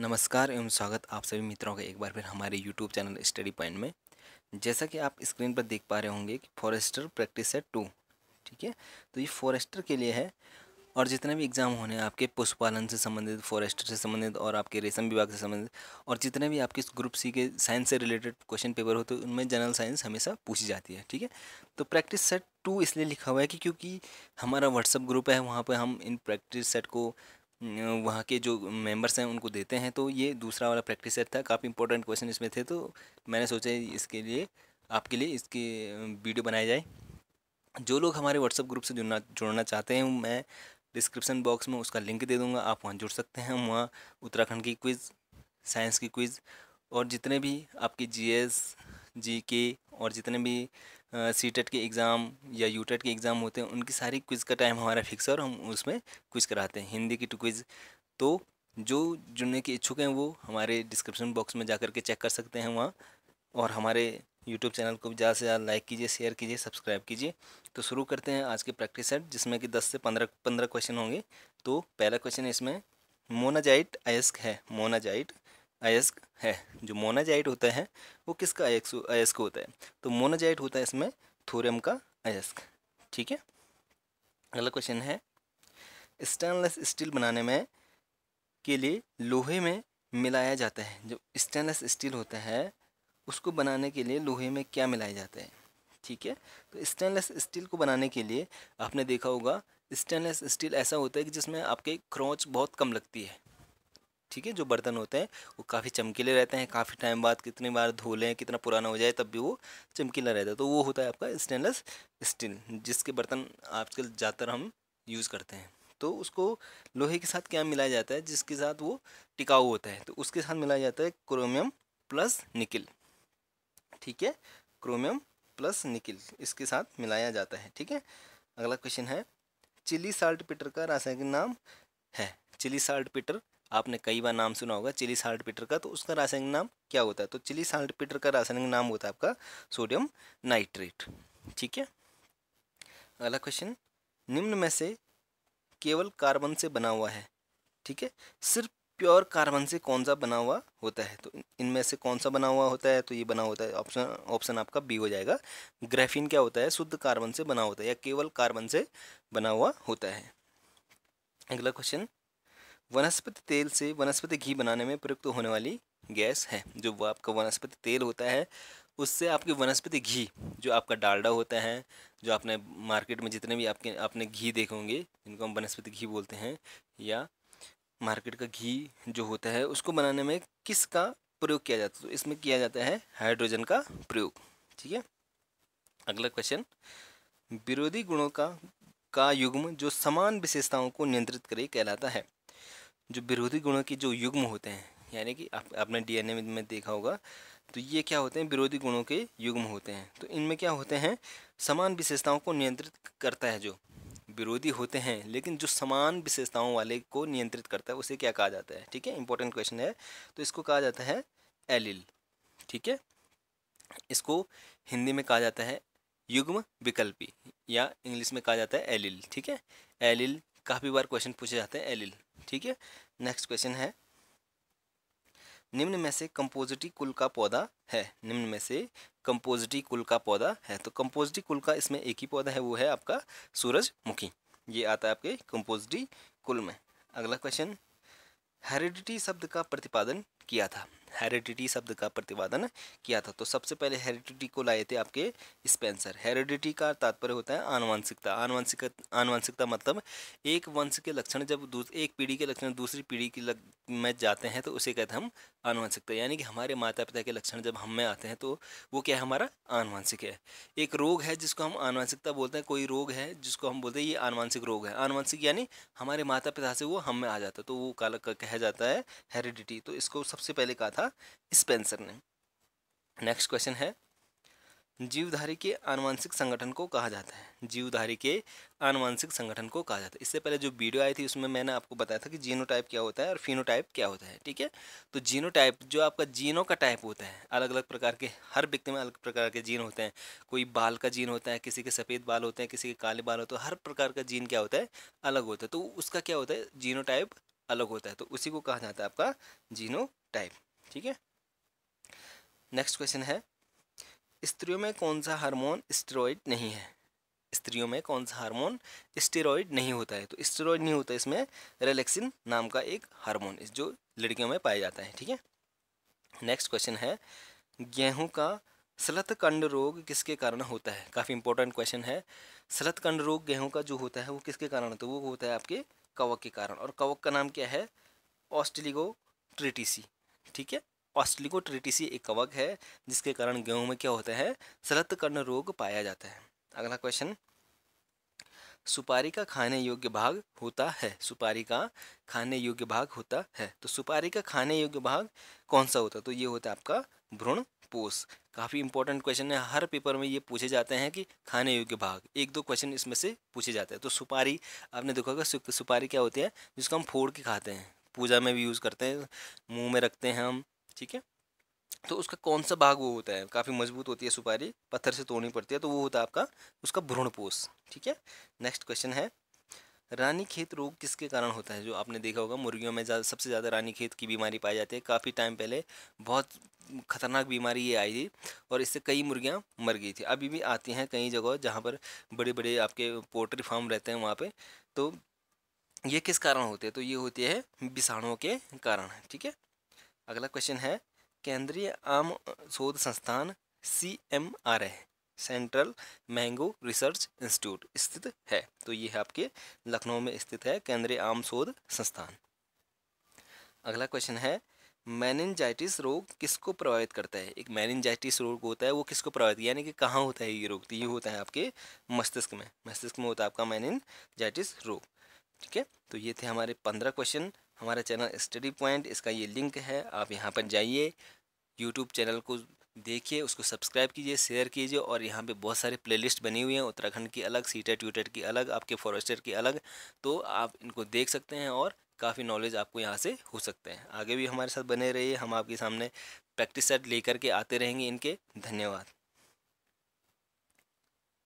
नमस्कार एवं स्वागत आप सभी मित्रों का एक बार फिर हमारे यूट्यूब चैनल स्टडी पॉइंट में जैसा कि आप स्क्रीन पर देख पा रहे होंगे कि फॉरेस्टर प्रैक्टिस सेट टू ठीक है तो ये फॉरेस्टर के लिए है और जितने भी एग्ज़ाम होने हैं आपके पशुपालन से संबंधित फॉरेस्टर से संबंधित और आपके रेशम विभाग से संबंधित और जितने भी आपके ग्रुप सी के साइंस से रिलेटेड क्वेश्चन पेपर होते हैं उनमें जनरल साइंस हमेशा पूछी जाती है ठीक है तो प्रैक्टिस सेट टू इसलिए लिखा हुआ है कि क्योंकि हमारा व्हाट्सअप ग्रुप है वहाँ पर हम इन प्रैक्टिस सेट को वहाँ के जो मेंबर्स हैं उनको देते हैं तो ये दूसरा वाला प्रैक्टिस सेट था काफ़ी इंपॉर्टेंट क्वेश्चन इसमें थे तो मैंने सोचा इसके लिए आपके लिए इसकी वीडियो बनाई जाए जो लोग हमारे व्हाट्सअप ग्रुप से जुड़ना जुड़ना चाहते हैं मैं डिस्क्रिप्शन बॉक्स में उसका लिंक दे दूँगा आप वहाँ जुड़ सकते हैं हम वहाँ उत्तराखंड की क्विज़ साइंस की क्विज़ और जितने भी आपकी जी एस जी के और जितने भी सी टेट e के एग्ज़ाम या यू टेट e के एग्ज़ाम होते हैं उनकी सारी क्विज़ का टाइम हमारा फिक्स है और हम उसमें क्विज़ कराते हैं हिंदी की टू क्विज़ तो जो जुड़ने के इच्छुक हैं वो हमारे डिस्क्रिप्शन बॉक्स में जा कर के चेक कर सकते हैं वहाँ और हमारे यूट्यूब चैनल को ज़्यादा से ज़्यादा लाइक कीजिए शेयर कीजिए सब्सक्राइब कीजिए तो शुरू करते हैं आज के प्रैक्टिस सेट जिसमें कि दस से पंद्रह पंद्रह क्वेश्चन होंगे तो पहला क्वेश्चन इसमें मोनाजाइट अयस्क है मोनाजाइट अयस्क है जो मोनाजाइट होता है वो किसका अयस्क अयस्क होता है तो मोनाजाइट होता है इसमें थोरियम का अयस्क ठीक है अगला क्वेश्चन है स्टेनलेस स्टील बनाने में के लिए लोहे में मिलाया जाता है जो स्टेनलेस स्टील होता है उसको बनाने के लिए लोहे में क्या मिलाया जाता है ठीक है तो स्टेनलेस स्टील को बनाने के लिए आपने देखा होगा स्टेनलेस स्टील ऐसा होता है कि जिसमें आपके क्रॉच बहुत कम लगती है ठीक है जो बर्तन होते हैं वो काफ़ी चमकीले रहते हैं काफ़ी टाइम बाद कितनी बार धो लें कितना पुराना हो जाए तब भी वो चमकीला रहता है तो वो होता है आपका स्टेनलेस स्टील जिसके बर्तन आजकल ज़्यादातर हम यूज़ करते हैं तो उसको लोहे के साथ क्या मिलाया जाता है जिसके साथ वो टिकाऊ होता है तो उसके साथ मिलाया जाता है क्रोमियम प्लस निकिल ठीक है क्रोमियम प्लस निकिल इसके साथ मिलाया जाता है ठीक है अगला क्वेश्चन है चिली साल्ट पिटर का रासायनिक नाम है चिली साल्ट पिटर आपने कई बार नाम सुना होगा चिली साल्ट पीटर का तो उसका रासायनिक नाम क्या होता है तो चिली साल्ट पीटर का रासायनिक नाम होता है आपका सोडियम नाइट्रेट ठीक है अगला क्वेश्चन निम्न में से केवल कार्बन से बना हुआ है ठीक है सिर्फ प्योर कार्बन से कौन सा बना हुआ होता है तो इनमें से कौन सा बना हुआ होता है तो ये बना होता है ऑप्शन ऑप्शन आपका बी हो जाएगा ग्रेफिन क्या होता है शुद्ध कार्बन से बना होता है या केवल कार्बन से बना हुआ होता है अगला क्वेश्चन वनस्पति तेल से वनस्पति घी बनाने में प्रयुक्त होने वाली गैस है जो वो आपका वनस्पति तेल होता है उससे आपकी वनस्पति घी जो आपका डालडा होता है जो आपने मार्केट में जितने भी आपके आपने घी देखे होंगे जिनको हम वनस्पति घी बोलते हैं या मार्केट का घी जो होता है उसको बनाने में किसका प्रयोग किया जाता है तो इसमें किया जाता है हाइड्रोजन का प्रयोग ठीक है अगला क्वेश्चन विरोधी गुणों का का युग्म जो समान विशेषताओं को नियंत्रित करे कहलाता है जो विरोधी गुणों के जो युग्म होते हैं यानी कि आप आपने डीएनए में देखा होगा तो ये क्या होते हैं विरोधी गुणों के युग्म होते हैं तो इनमें क्या होते हैं समान विशेषताओं को नियंत्रित करता है जो विरोधी होते हैं लेकिन जो समान विशेषताओं वाले को नियंत्रित करता है उसे क्या कहा जाता है ठीक है इंपॉर्टेंट क्वेश्चन है तो इसको कहा जाता है एलिल ठीक है इसको हिंदी में कहा जाता है युग्म विकल्पी या इंग्लिश में कहा जाता है एलिल ठीक है एलिल काफ़ी बार क्वेश्चन पूछे जाते हैं एलिल ठीक है नेक्स्ट क्वेश्चन है निम्न में से कंपोजिटी कुल का पौधा है निम्न में से कंपोजिटी कुल का पौधा है तो कंपोजिटी कुल का इसमें एक ही पौधा है वो है आपका सूरजमुखी ये आता है आपके कंपोजिटी कुल में अगला क्वेश्चन हेरिडिटी शब्द का प्रतिपादन किया था हेरिडिटी शब्द का प्रतिपादन किया था तो सबसे पहले हेरिडिटी को लाए थे आपके स्पेंसर हेरिडिटी का तात्पर्य होता है आनुवंशिकता आनुवंशिक आनुवंशिकता मतलब एक वंश के लक्षण जब एक पीढ़ी के लक्षण दूसरी पीढ़ी के लग, में जाते हैं तो उसे कहते हैं हम आनुवंशिकता यानी कि हमारे माता पिता के लक्षण जब हम में आते हैं तो वो क्या है हमारा आनुवंशिक है एक रोग है जिसको हम आनुवंशिकता बोलते हैं कोई रोग है जिसको हम बोलते हैं ये आनुवंशिक रोग है आनुवंशिक यानी हमारे माता पिता से वो हम में आ जाता है तो वो काला कहा जाता है हेरिडिटी तो इसको सबसे पहले कहा था था स्पेंसर ने नेक्स्ट क्वेश्चन है जीवधारी के आनुवंशिक संगठन को कहा जाता है जीवधारी के आनुवंशिक संगठन को कहा जाता है इससे पहले जो वीडियो आई थी उसमें मैंने आपको बताया था कि जीनोटाइप क्या होता है और फिनोटाइप क्या होता है ठीक है तो जीनोटाइप जो आपका जीनो का टाइप होता है अलग अलग प्रकार के हर व्यक्ति में अलग प्रकार के जीन होते हैं कोई बाल का जीन होता है किसी के सफ़ेद बाल होते हैं किसी के काले बाल होते हैं हर प्रकार का जीन क्या होता है अलग होता है तो उसका क्या होता है टाइप अलग होता है तो उसी को कहा जाता है आपका जीनो टाइप ठीक है नेक्स्ट क्वेश्चन है स्त्रियों में कौन सा हार्मोन स्टेरॉइड नहीं है स्त्रियों में कौन सा हार्मोन स्टेरॉइड नहीं होता है तो स्टेरॉइड नहीं होता इसमें रिलैक्सिन नाम का एक हार्मोन जो लड़कियों में पाया जाता है ठीक है नेक्स्ट क्वेश्चन है गेहूं का सलतकंड रोग किसके कारण होता है काफ़ी इंपॉर्टेंट क्वेश्चन है सलतकंड रोग गेहूं का जो होता है वो किसके कारण होता है वो होता है आपके कवक के कारण और कवक का नाम क्या है ऑस्टिलिगो ट्रिटिसी ठीक है ऑस्टिकोट्रिटिसी एक कवक है जिसके कारण गेहूं में क्या होता है सलत कर्ण रोग पाया जाता है अगला क्वेश्चन सुपारी का खाने योग्य भाग होता है सुपारी का खाने योग्य भाग होता है तो सुपारी का खाने योग्य भाग कौन सा होता है तो ये होता है आपका भ्रूण पोष काफ़ी इंपॉर्टेंट क्वेश्चन है हर पेपर में ये पूछे जाते हैं कि खाने योग्य भाग एक दो क्वेश्चन इसमें से पूछे जाते हैं तो सुपारी आपने देखा होगा सुपारी क्या होती है जिसको हम फोड़ के खाते हैं पूजा में भी यूज़ करते हैं मुंह में रखते हैं हम ठीक है तो उसका कौन सा भाग वो होता है काफ़ी मजबूत होती है सुपारी पत्थर से तोड़नी पड़ती है तो वो होता है आपका उसका भ्रूणपोष ठीक है नेक्स्ट क्वेश्चन है रानी खेत रोग किसके कारण होता है जो आपने देखा होगा मुर्गियों में ज़्यादा सबसे ज़्यादा रानी खेत की बीमारी पाई जाती है काफ़ी टाइम पहले बहुत खतरनाक बीमारी ये आई थी और इससे कई मुर्गियाँ मर गई थी अभी भी आती हैं कई जगह जहाँ पर बड़े बड़े आपके पोल्ट्री फार्म रहते हैं वहाँ पर तो ये किस कारण होते हैं तो ये होते हैं विषाणुओं के कारण ठीक है अगला क्वेश्चन है केंद्रीय आम शोध संस्थान C M R A central mango research institute स्थित है तो ये है आपके लखनऊ में स्थित है केंद्रीय आम शोध संस्थान अगला क्वेश्चन है मैनिनजाइटिस रोग किसको प्रभावित करता है एक मैनजाइटिस रोग होता है वो किसको प्रभावित यानी कि कहाँ होता है ये रोग तो ये होता है आपके मस्तिष्क में मस्तिष्क में होता है आपका मैनिनजाइटिस रोग ठीक है तो ये थे हमारे पंद्रह क्वेश्चन हमारा चैनल स्टडी पॉइंट इसका ये लिंक है आप यहाँ पर जाइए यूट्यूब चैनल को देखिए उसको सब्सक्राइब कीजिए शेयर कीजिए और यहाँ पे बहुत सारे प्लेलिस्ट बनी हुई हैं उत्तराखंड की अलग सीटेट ट्यूटेट की अलग आपके फॉरेस्टर की अलग तो आप इनको देख सकते हैं और काफ़ी नॉलेज आपको यहाँ से हो सकते हैं आगे भी हमारे साथ बने रहिए हम आपके सामने प्रैक्टिस सेट लेकर के आते रहेंगे इनके धन्यवाद